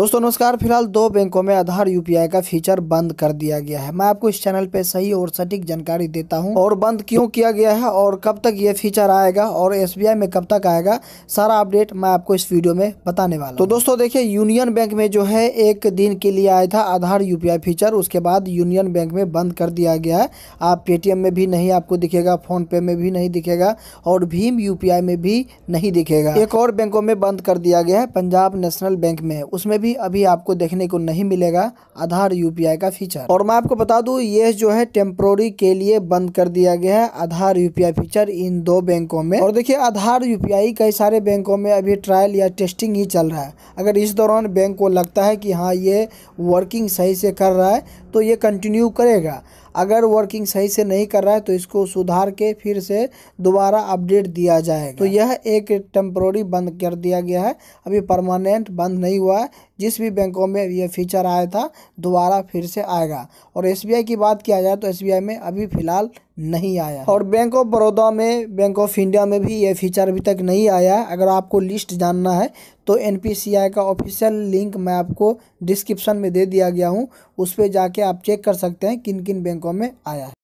दोस्तों नमस्कार फिलहाल दो बैंकों में आधार यूपीआई का फीचर बंद कर दिया गया है मैं आपको इस चैनल पे सही और सटीक जानकारी देता हूं और बंद क्यों किया गया है और कब तक ये फीचर आएगा और एस में कब तक आएगा सारा अपडेट मैं आपको इस वीडियो में बताने वाला तो दोस्तों देखिये यूनियन बैंक में जो है एक दिन के लिए आया था आधार यूपीआई फीचर उसके बाद यूनियन बैंक में बंद कर दिया गया है आप पेटीएम में भी नहीं आपको दिखेगा फोनपे में भी नहीं दिखेगा और भीम यूपीआई में भी नहीं दिखेगा एक और बैंकों में बंद कर दिया गया है पंजाब नेशनल बैंक में उसमें भी भी अभी आपको देखने को नहीं मिलेगा आधार यूपीआई का फीचर और मैं आपको बता दूं ये जो है टेम्प्रोरी के लिए बंद कर दिया गया है आधार यूपीआई फीचर इन दो बैंकों में और देखिए आधार यूपीआई कई सारे बैंकों में अभी ट्रायल या टेस्टिंग ही चल रहा है अगर इस दौरान बैंक को लगता है कि हाँ ये वर्किंग सही से कर रहा है तो ये कंटिन्यू करेगा अगर वर्किंग सही से नहीं कर रहा है तो इसको सुधार के फिर से दोबारा अपडेट दिया जाएगा तो यह एक टेम्प्रोरी बंद कर दिया गया है अभी परमानेंट बंद नहीं हुआ है जिस भी बैंकों में यह फीचर आया था दोबारा फिर से आएगा और एस की बात किया जाए तो एस में अभी फ़िलहाल नहीं आया और बैंक ऑफ बड़ौदा में बैंक ऑफ इंडिया में भी ये फीचर अभी तक नहीं आया है अगर आपको लिस्ट जानना है तो एन का ऑफिशियल लिंक मैं आपको डिस्क्रिप्शन में दे दिया गया हूँ उस पर जाके आप चेक कर सकते हैं किन किन बैंकों में आया है